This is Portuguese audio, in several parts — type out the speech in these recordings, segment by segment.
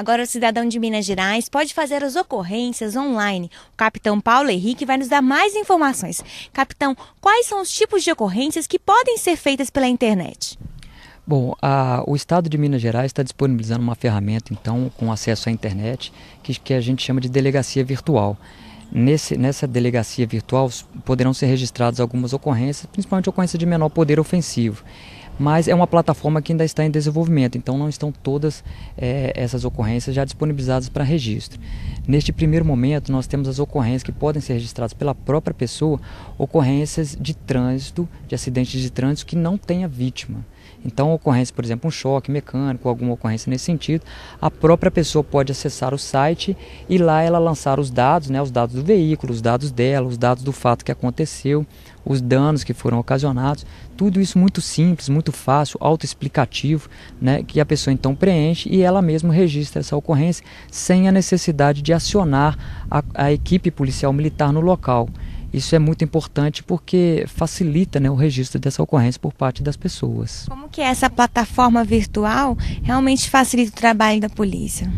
Agora o cidadão de Minas Gerais pode fazer as ocorrências online. O capitão Paulo Henrique vai nos dar mais informações. Capitão, quais são os tipos de ocorrências que podem ser feitas pela internet? Bom, a, o Estado de Minas Gerais está disponibilizando uma ferramenta, então, com acesso à internet, que, que a gente chama de delegacia virtual. Nesse, nessa delegacia virtual poderão ser registradas algumas ocorrências, principalmente ocorrências de menor poder ofensivo mas é uma plataforma que ainda está em desenvolvimento, então não estão todas é, essas ocorrências já disponibilizadas para registro. Neste primeiro momento, nós temos as ocorrências que podem ser registradas pela própria pessoa, ocorrências de trânsito, de acidentes de trânsito que não tenha vítima. Então, ocorrência, por exemplo, um choque mecânico, alguma ocorrência nesse sentido, a própria pessoa pode acessar o site e lá ela lançar os dados, né, os dados do veículo, os dados dela, os dados do fato que aconteceu, os danos que foram ocasionados, tudo isso muito simples, muito fácil, autoexplicativo, né, que a pessoa então preenche e ela mesma registra essa ocorrência sem a necessidade de acionar a, a equipe policial militar no local. Isso é muito importante porque facilita né, o registro dessa ocorrência por parte das pessoas. Como que é essa plataforma virtual realmente facilita o trabalho da polícia?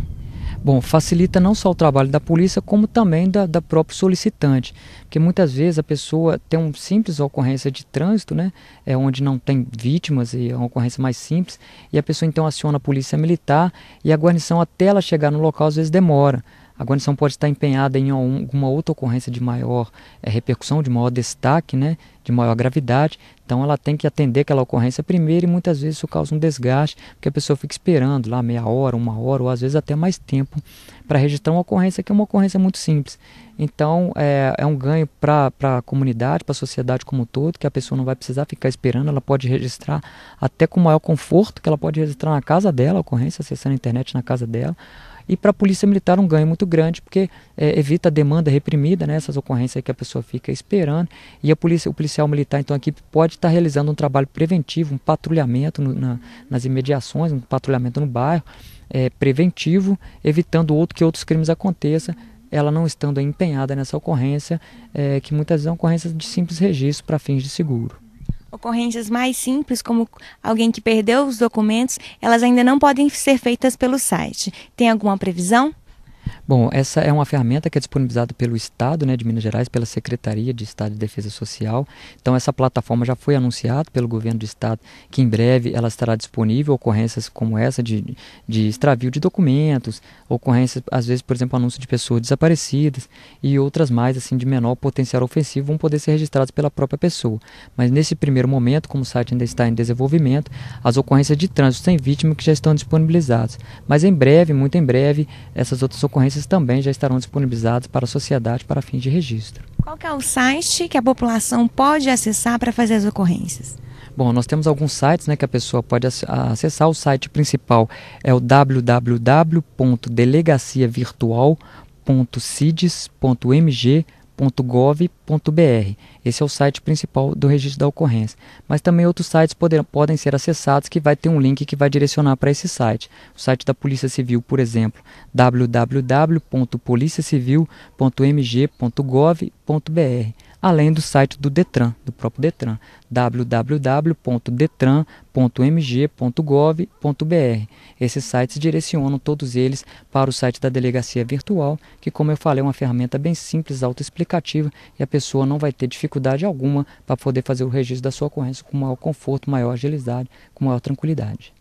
Bom, facilita não só o trabalho da polícia, como também da, da própria solicitante. Porque muitas vezes a pessoa tem uma simples ocorrência de trânsito, né? É onde não tem vítimas e é uma ocorrência mais simples. E a pessoa então aciona a polícia militar e a guarnição até ela chegar no local às vezes demora a guarnição pode estar empenhada em alguma outra ocorrência de maior é, repercussão, de maior destaque, né, de maior gravidade. Então ela tem que atender aquela ocorrência primeiro e muitas vezes isso causa um desgaste, porque a pessoa fica esperando lá meia hora, uma hora ou às vezes até mais tempo para registrar uma ocorrência que é uma ocorrência muito simples. Então é, é um ganho para a comunidade, para a sociedade como um todo, que a pessoa não vai precisar ficar esperando, ela pode registrar até com maior conforto, que ela pode registrar na casa dela a ocorrência, acessando a internet na casa dela e para a Polícia Militar um ganho muito grande, porque é, evita a demanda reprimida, né, essas ocorrências que a pessoa fica esperando. E a polícia, o policial militar, então, aqui pode estar tá realizando um trabalho preventivo, um patrulhamento no, na, nas imediações, um patrulhamento no bairro, é, preventivo, evitando outro, que outros crimes aconteçam ela não estando empenhada nessa ocorrência, é, que muitas vezes é uma ocorrência de simples registro para fins de seguro. Ocorrências mais simples, como alguém que perdeu os documentos, elas ainda não podem ser feitas pelo site. Tem alguma previsão? Bom, essa é uma ferramenta que é disponibilizada pelo Estado né, de Minas Gerais, pela Secretaria de Estado de Defesa Social. Então, essa plataforma já foi anunciada pelo governo do Estado que em breve ela estará disponível. Ocorrências como essa de, de extravio de documentos, ocorrências, às vezes, por exemplo, anúncio de pessoas desaparecidas e outras mais, assim, de menor potencial ofensivo, vão poder ser registradas pela própria pessoa. Mas nesse primeiro momento, como o site ainda está em desenvolvimento, as ocorrências de trânsito sem vítima que já estão disponibilizadas. Mas em breve, muito em breve, essas outras ocorrências ocorrências também já estarão disponibilizados para a sociedade para fins de registro. Qual é o site que a população pode acessar para fazer as ocorrências? Bom, nós temos alguns sites né, que a pessoa pode acessar. O site principal é o www.delegaciavirtual.cides.mg.com .gov.br. Esse é o site principal do registro da ocorrência. Mas também outros sites poder, podem ser acessados que vai ter um link que vai direcionar para esse site. O site da Polícia Civil, por exemplo, www.policiacivil.mg.gov.br além do site do Detran, do próprio Detran, www.detran.mg.gov.br. Esses sites direcionam todos eles para o site da delegacia virtual, que, como eu falei, é uma ferramenta bem simples, autoexplicativa e a pessoa não vai ter dificuldade alguma para poder fazer o registro da sua ocorrência com maior conforto, maior agilidade, com maior tranquilidade.